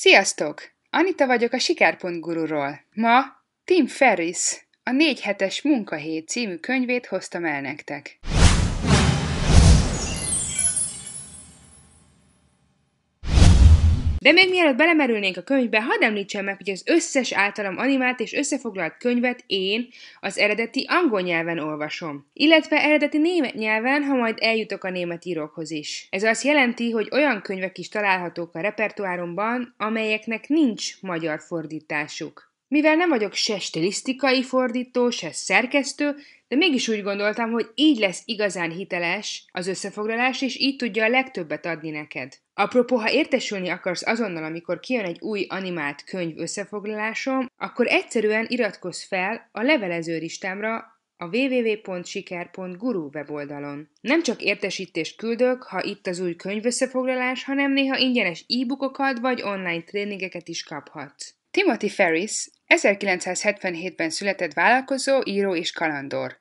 Sziasztok! Anita vagyok a sikerguru Ma Tim Ferris a 4 hetes munkahét című könyvét hoztam el nektek. De még mielőtt belemerülnénk a könyvbe, hadd említsem meg, hogy az összes általam animált és összefoglalt könyvet én az eredeti angol nyelven olvasom, illetve eredeti német nyelven, ha majd eljutok a német írókhoz is. Ez azt jelenti, hogy olyan könyvek is találhatók a repertoáromban, amelyeknek nincs magyar fordításuk. Mivel nem vagyok se stilisztikai fordító, se szerkesztő, de mégis úgy gondoltam, hogy így lesz igazán hiteles az összefoglalás, és így tudja a legtöbbet adni neked. Apropó, ha értesülni akarsz azonnal, amikor kijön egy új animált könyv összefoglalásom, akkor egyszerűen iratkozz fel a levelező listámra a www.siker.guru weboldalon. Nem csak értesítést küldök, ha itt az új könyv összefoglalás, hanem néha ingyenes e-bookokat vagy online tréningeket is kaphatsz. Timothy Ferris 1977-ben született vállalkozó, író és kalandor.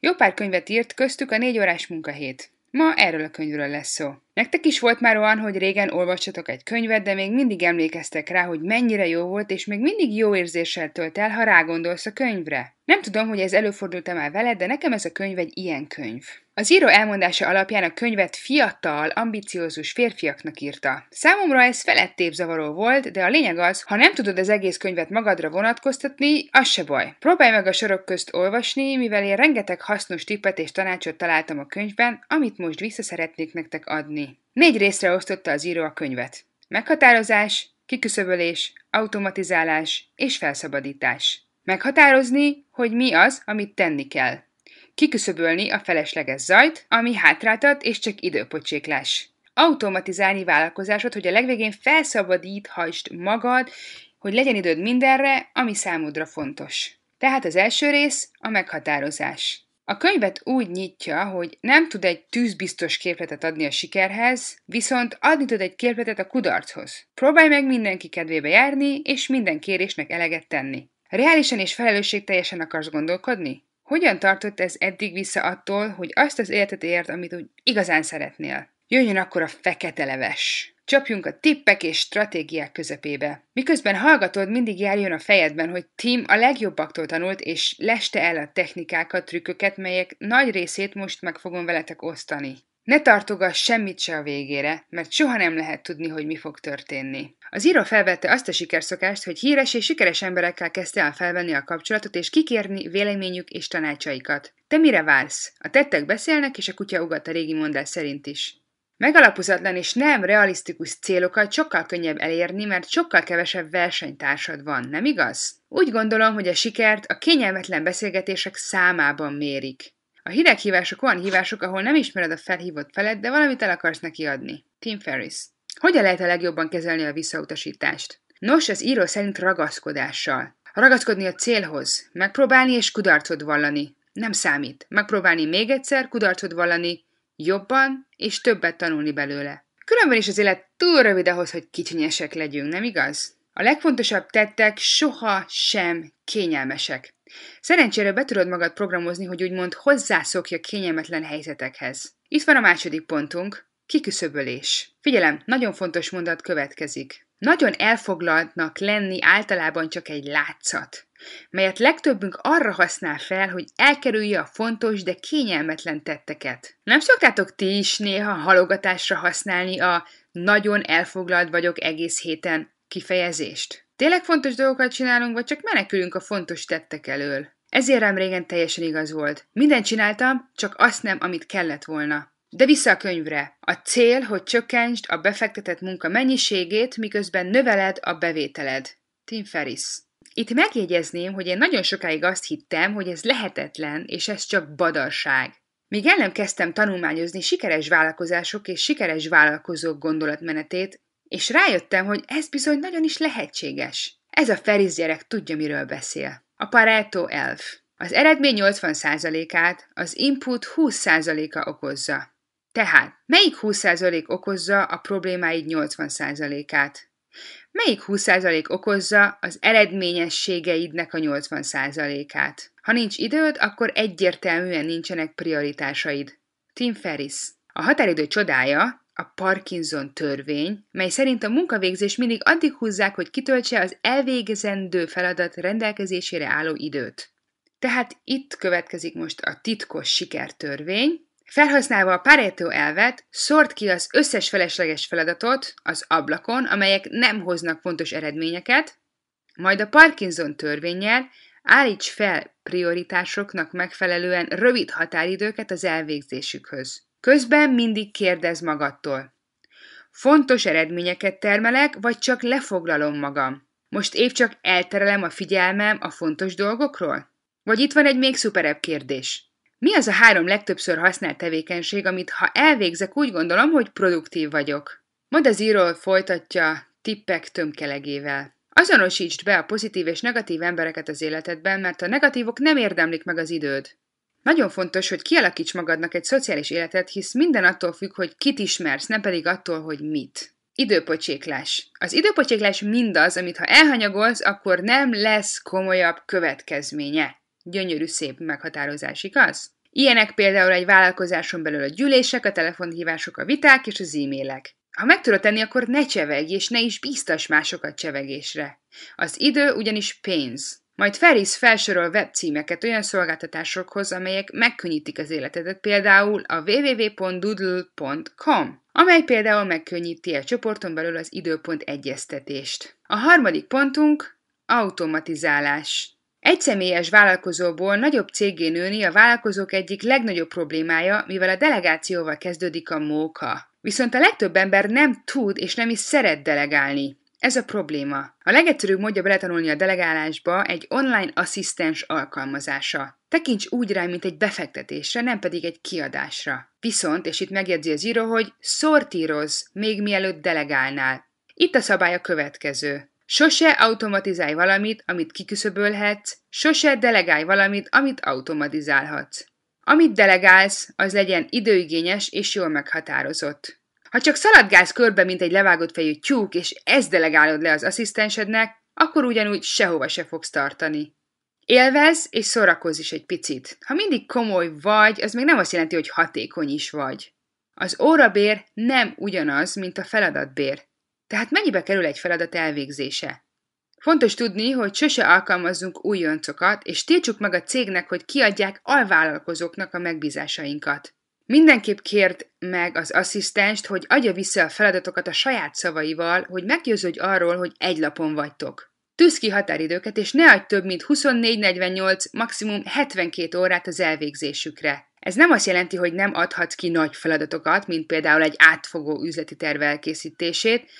Jó pár könyvet írt, köztük a négy órás munkahét. Ma erről a könyvről lesz szó. Nektek is volt már olyan, hogy régen olvastatok egy könyvet, de még mindig emlékeztek rá, hogy mennyire jó volt, és még mindig jó érzéssel tölt el, ha rágondolsz a könyvre. Nem tudom, hogy ez előfordult-e már veled, de nekem ez a könyv egy ilyen könyv. Az író elmondása alapján a könyvet fiatal, ambiciózus férfiaknak írta. Számomra ez felettébb zavaró volt, de a lényeg az, ha nem tudod az egész könyvet magadra vonatkoztatni, az se baj. Próbálj meg a sorok közt olvasni, mivel én rengeteg hasznos tippet és tanácsot találtam a könyvben, amit most vissza szeretnék nektek adni. Négy részre osztotta az író a könyvet. Meghatározás, kiküszöbölés, automatizálás és felszabadítás. Meghatározni, hogy mi az, amit tenni kell kiküszöbölni a felesleges zajt, ami hátráltat és csak időpocséklás. Automatizálni vállalkozásod, hogy a legvégén felszabadíthasd magad, hogy legyen időd mindenre, ami számodra fontos. Tehát az első rész a meghatározás. A könyvet úgy nyitja, hogy nem tud egy tűzbiztos képletet adni a sikerhez, viszont adni tud egy képletet a kudarchoz. Próbálj meg mindenki kedvébe járni, és minden kérésnek eleget tenni. Reálisan és felelősségteljesen akarsz gondolkodni? Hogyan tartott ez eddig vissza attól, hogy azt az életet ért, amit úgy igazán szeretnél? Jöjjön akkor a fekete leves. Csapjunk a tippek és stratégiák közepébe. Miközben hallgatod, mindig járjon a fejedben, hogy Tim a legjobbaktól tanult, és leste el a technikákat, trükköket, melyek nagy részét most meg fogom veletek osztani. Ne tartogass semmit se a végére, mert soha nem lehet tudni, hogy mi fog történni. Az író felvette azt a sikerszokást, hogy híres és sikeres emberekkel kezdte el felvenni a kapcsolatot és kikérni véleményük és tanácsaikat. Te mire vársz? A tettek beszélnek, és a kutya ugat a régi mondás szerint is. Megalapozatlan és nem realisztikus célokat sokkal könnyebb elérni, mert sokkal kevesebb versenytársad van, nem igaz? Úgy gondolom, hogy a sikert a kényelmetlen beszélgetések számában mérik. A hideghívások olyan hívások, ahol nem ismered a felhívott felet, de valamit el akarsz neki adni. Tim Ferris. Hogyan lehet a legjobban kezelni a visszautasítást? Nos, az író szerint ragaszkodással. Ragaszkodni a célhoz, megpróbálni és kudarcot vallani. Nem számít. Megpróbálni még egyszer, kudarcot vallani, jobban és többet tanulni belőle. Különben is az élet túl rövid ahhoz, hogy kicsinyesek legyünk, nem igaz? A legfontosabb tettek soha sem kényelmesek. Szerencsére be tudod magad programozni, hogy úgymond hozzászokja kényelmetlen helyzetekhez. Itt van a második pontunk, kiküszöbölés. Figyelem, nagyon fontos mondat következik. Nagyon elfoglaltnak lenni általában csak egy látszat, melyet legtöbbünk arra használ fel, hogy elkerülje a fontos, de kényelmetlen tetteket. Nem szoktátok ti is néha halogatásra használni a nagyon elfoglalt vagyok egész héten kifejezést? Tényleg fontos dolgokat csinálunk, vagy csak menekülünk a fontos tettek elől? Ezért rám régen teljesen igaz volt. Minden csináltam, csak azt nem, amit kellett volna. De vissza a könyvre. A cél, hogy csökkentsd a befektetett munka mennyiségét, miközben növeled a bevételed. Tim Ferris. Itt megjegyezném, hogy én nagyon sokáig azt hittem, hogy ez lehetetlen, és ez csak badarság. Míg el nem kezdtem tanulmányozni sikeres vállalkozások és sikeres vállalkozók gondolatmenetét, és rájöttem, hogy ez bizony nagyon is lehetséges. Ez a Feriz gyerek tudja, miről beszél. A Pareto elf. Az eredmény 80%-át az input 20%-a okozza. Tehát, melyik 20% okozza a problémáid 80%-át? Melyik 20% okozza az eredményességeidnek a 80%-át? Ha nincs időd, akkor egyértelműen nincsenek prioritásaid. Tim Ferris. A határidő csodája, a Parkinson törvény, mely szerint a munkavégzés mindig addig húzzák, hogy kitöltse az elvégezendő feladat rendelkezésére álló időt. Tehát itt következik most a titkos sikertörvény. Felhasználva a Pareto elvet, szort ki az összes felesleges feladatot az ablakon, amelyek nem hoznak fontos eredményeket, majd a Parkinson törvényel állíts fel prioritásoknak megfelelően rövid határidőket az elvégzésükhöz. Közben mindig kérdez magadtól. Fontos eredményeket termelek, vagy csak lefoglalom magam? Most épp csak elterelem a figyelmem a fontos dolgokról? Vagy itt van egy még szuperebb kérdés. Mi az a három legtöbbször használt tevékenység, amit ha elvégzek, úgy gondolom, hogy produktív vagyok? Madazíról folytatja tippek tömkelegével. Azonosítsd be a pozitív és negatív embereket az életedben, mert a negatívok nem érdemlik meg az időd. Nagyon fontos, hogy kialakíts magadnak egy szociális életet, hisz minden attól függ, hogy kit ismersz, nem pedig attól, hogy mit. Időpocséklás. Az időpocséklás mindaz, amit ha elhanyagolsz, akkor nem lesz komolyabb következménye. Gyönyörű szép meghatározás, igaz? Ilyenek például egy vállalkozáson belül a gyűlések, a telefonhívások, a viták és az e-mailek. Ha meg tudod tenni, akkor ne csevegj, és ne is bíztas másokat csevegésre. Az idő ugyanis pénz. Majd Ferris felsorol webcímeket olyan szolgáltatásokhoz, amelyek megkönnyítik az életedet, például a www.doodle.com, amely például megkönnyíti a csoporton belül az időpont egyeztetést. A harmadik pontunk automatizálás. Egy személyes vállalkozóból nagyobb cégé nőni a vállalkozók egyik legnagyobb problémája, mivel a delegációval kezdődik a móka. Viszont a legtöbb ember nem tud és nem is szeret delegálni. Ez a probléma. A legegyszerűbb módja beletanulni a delegálásba egy online asszisztens alkalmazása. Tekints úgy rá, mint egy befektetésre, nem pedig egy kiadásra. Viszont, és itt megjegyzi az író, hogy szortíroz, még mielőtt delegálnál. Itt a szabály a következő. Sose automatizálj valamit, amit kiküszöbölhetsz, sose delegálj valamit, amit automatizálhatsz. Amit delegálsz, az legyen időigényes és jól meghatározott. Ha csak szaladgálsz körbe, mint egy levágott fejű tyúk, és ezt delegálod le az asszisztensednek, akkor ugyanúgy sehova se fogsz tartani. Élvez és szórakozz is egy picit. Ha mindig komoly vagy, az még nem azt jelenti, hogy hatékony is vagy. Az órabér nem ugyanaz, mint a feladatbér. Tehát mennyibe kerül egy feladat elvégzése? Fontos tudni, hogy sose alkalmazzunk újoncokat, és tiltsuk meg a cégnek, hogy kiadják alvállalkozóknak a megbízásainkat. Mindenképp kért meg az asszisztenst, hogy adja vissza a feladatokat a saját szavaival, hogy meggyőződj arról, hogy egy lapon vagytok. Tűz ki határidőket, és ne adj több, mint 24-48, maximum 72 órát az elvégzésükre. Ez nem azt jelenti, hogy nem adhatsz ki nagy feladatokat, mint például egy átfogó üzleti terv elkészítését,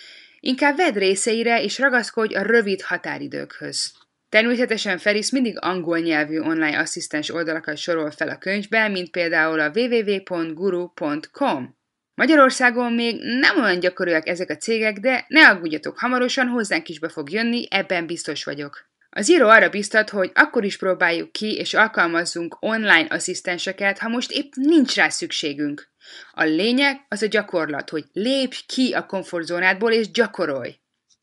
inkább vedd részeire és ragaszkodj a rövid határidőkhöz. Természetesen Ferris mindig angol nyelvű online asszisztens oldalakat sorol fel a könyvbe, mint például a www.guru.com. Magyarországon még nem olyan gyakorúak ezek a cégek, de ne aggódjatok, hamarosan hozzánk is be fog jönni, ebben biztos vagyok. Az író arra biztat, hogy akkor is próbáljuk ki és alkalmazzunk online asszisztenseket, ha most épp nincs rá szükségünk. A lényeg az a gyakorlat, hogy lépj ki a komfortzónádból és gyakorolj.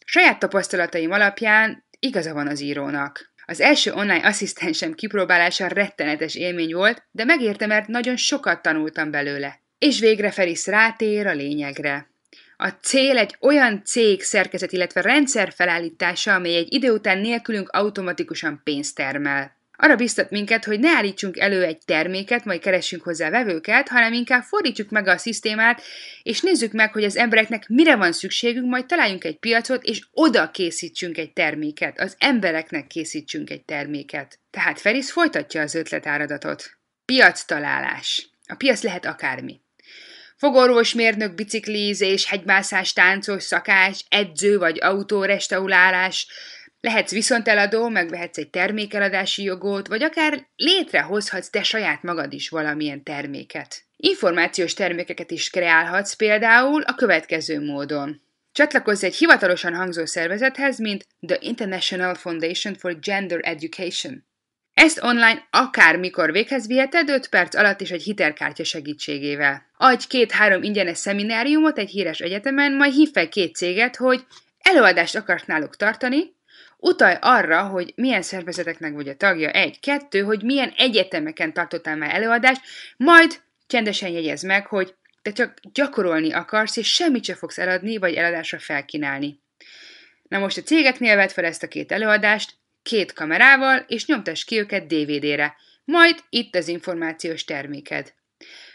Saját tapasztalataim alapján Igaza van az írónak. Az első online asszisztensem kipróbálása rettenetes élmény volt, de megérte, mert nagyon sokat tanultam belőle. És végre Feris rátér a lényegre. A cél egy olyan cég szerkezet, illetve rendszer felállítása, amely egy idő után nélkülünk automatikusan pénzt termel. Arra biztat minket, hogy ne állítsunk elő egy terméket, majd keressünk hozzá vevőket, hanem inkább fordítsuk meg a szisztémát, és nézzük meg, hogy az embereknek mire van szükségünk, majd találjunk egy piacot, és oda készítsünk egy terméket, az embereknek készítsünk egy terméket. Tehát Feris folytatja az ötletáradatot. Piac találás. A piac lehet akármi. Fogorvos, mérnök, biciklizés, hegymászás, táncos, szakás, edző vagy autórestaurálás, Lehetsz viszonteladó, megvehetsz egy termékeladási jogot, vagy akár létrehozhatsz te saját magad is valamilyen terméket. Információs termékeket is kreálhatsz például a következő módon. Csatlakozz egy hivatalosan hangzó szervezethez, mint The International Foundation for Gender Education. Ezt online akármikor véghez viheted 5 perc alatt is egy hitelkártya segítségével. Adj két-három ingyenes szemináriumot egy híres egyetemen, majd hív fel két céget, hogy előadást akart náluk tartani, Utalj arra, hogy milyen szervezeteknek vagy a tagja, egy, kettő, hogy milyen egyetemeken tartottál már előadást, majd csendesen jegyez meg, hogy te csak gyakorolni akarsz, és semmit se fogsz eladni, vagy eladásra felkínálni. Na most a cégeknél vedd fel ezt a két előadást, két kamerával, és nyomtass ki őket DVD-re. Majd itt az információs terméked.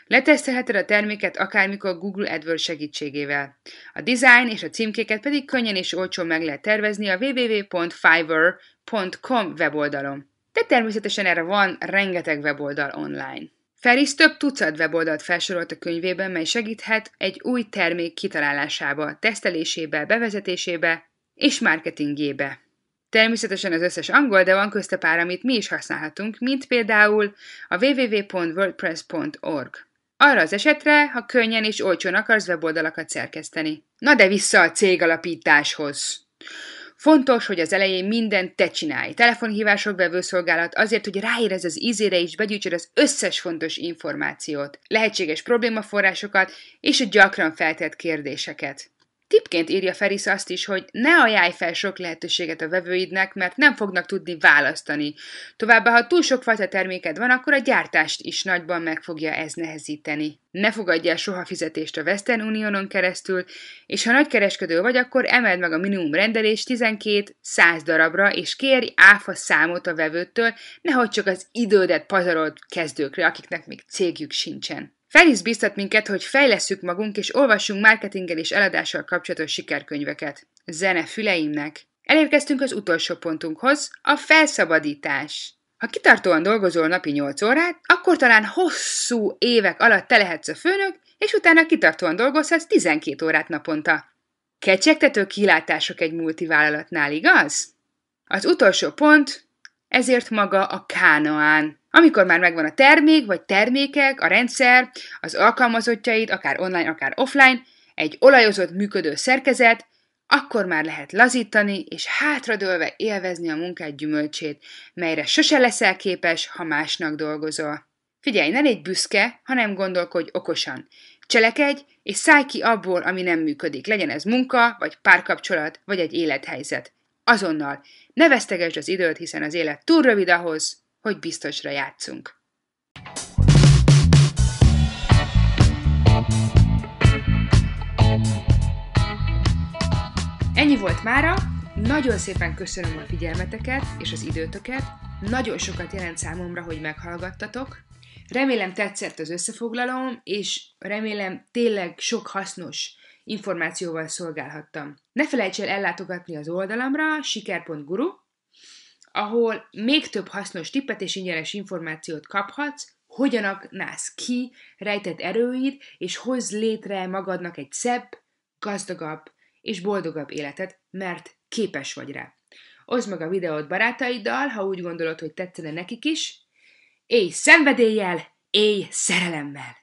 Letesztelheted a terméket akármikor Google AdWords segítségével. A design és a címkéket pedig könnyen és olcsón meg lehet tervezni a www.fiverr.com weboldalon. De természetesen erre van rengeteg weboldal online. Ferris több tucat weboldalt felsorolt a könyvében, mely segíthet egy új termék kitalálásába, tesztelésébe, bevezetésébe és marketingébe. Természetesen az összes angol, de van közte pár, amit mi is használhatunk, mint például a www.wordpress.org. Arra az esetre, ha könnyen és olcsón akarsz weboldalakat szerkeszteni. Na de vissza a cég alapításhoz. Fontos, hogy az elején mindent te csinálj. Telefonhívások, vevőszolgálat, azért, hogy ráérez az ízére és begyűjtsed az összes fontos információt, lehetséges problémaforrásokat és a gyakran feltett kérdéseket. Tipként írja Feris azt is, hogy ne ajánlj fel sok lehetőséget a vevőidnek, mert nem fognak tudni választani. Továbbá, ha túl sok fajta terméked van, akkor a gyártást is nagyban meg fogja ez nehezíteni. Ne fogadj el soha fizetést a Western Unionon keresztül, és ha nagy kereskedő vagy, akkor emeld meg a minimum rendelés 12-100 darabra, és kérj áfa számot a vevőtől, nehogy csak az idődet pazarolt kezdőkre, akiknek még cégjük sincsen. Felis biztat minket, hogy fejlesszük magunk és olvassunk marketinggel és eladással kapcsolatos sikerkönyveket. Zene füleimnek! Elérkeztünk az utolsó pontunkhoz, a felszabadítás. Ha kitartóan dolgozol napi 8 órát, akkor talán hosszú évek alatt te lehetsz a főnök, és utána kitartóan dolgozhatsz 12 órát naponta. Kecsegtető kilátások egy multivállalatnál, igaz? Az utolsó pont, ezért maga a kánoán. Amikor már megvan a termék vagy termékek, a rendszer, az alkalmazottjaid, akár online, akár offline, egy olajozott működő szerkezet, akkor már lehet lazítani és hátradőlve élvezni a munkád gyümölcsét, melyre sose leszel képes, ha másnak dolgozol. Figyelj, ne légy büszke, hanem gondolkodj okosan. Cselekedj, és szállj ki abból, ami nem működik, legyen ez munka, vagy párkapcsolat, vagy egy élethelyzet. Azonnal. Ne vesztegesd az időt, hiszen az élet túl rövid ahhoz, hogy biztosra játszunk. Ennyi volt mára, nagyon szépen köszönöm a figyelmeteket és az időtöket, nagyon sokat jelent számomra, hogy meghallgattatok. Remélem tetszett az összefoglalóm, és remélem tényleg sok hasznos információval szolgálhattam. Ne felejts el ellátogatni az oldalamra siker.guru, ahol még több hasznos tippet és ingyenes információt kaphatsz, hogyan aknász ki rejtett erőid, és hozz létre magadnak egy szebb, gazdagabb és boldogabb életet, mert képes vagy rá. Oszd meg a videót barátaiddal, ha úgy gondolod, hogy tetszene nekik is. Éj szenvedéllyel, éj szerelemmel!